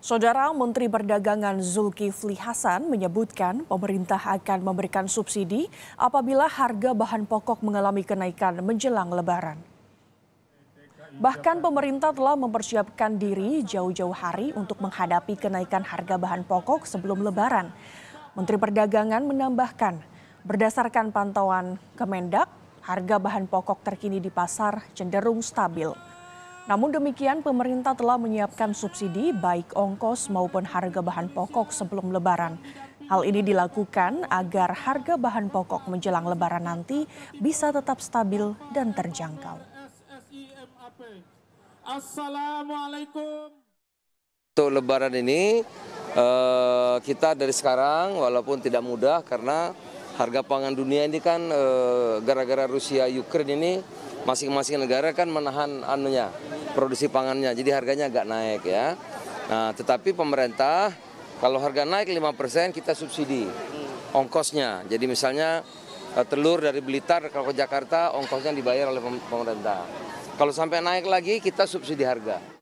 Saudara Menteri Perdagangan Zulkifli Hasan menyebutkan pemerintah akan memberikan subsidi apabila harga bahan pokok mengalami kenaikan menjelang lebaran. Bahkan pemerintah telah mempersiapkan diri jauh-jauh hari untuk menghadapi kenaikan harga bahan pokok sebelum lebaran. Menteri Perdagangan menambahkan, berdasarkan pantauan Kemendak, harga bahan pokok terkini di pasar cenderung stabil. Namun demikian, pemerintah telah menyiapkan subsidi baik ongkos maupun harga bahan pokok sebelum Lebaran. Hal ini dilakukan agar harga bahan pokok menjelang Lebaran nanti bisa tetap stabil dan terjangkau. Assalamualaikum. Untuk Lebaran ini eh, kita dari sekarang walaupun tidak mudah karena harga pangan dunia ini kan eh, gara-gara e, Rusia Ukraine ini masing-masing negara kan menahan anunya produksi pangannya jadi harganya agak naik ya. Nah, tetapi pemerintah kalau harga naik 5% kita subsidi ongkosnya. Jadi misalnya eh, telur dari Blitar kalau ke Jakarta ongkosnya dibayar oleh pemerintah. Kalau sampai naik lagi kita subsidi harga.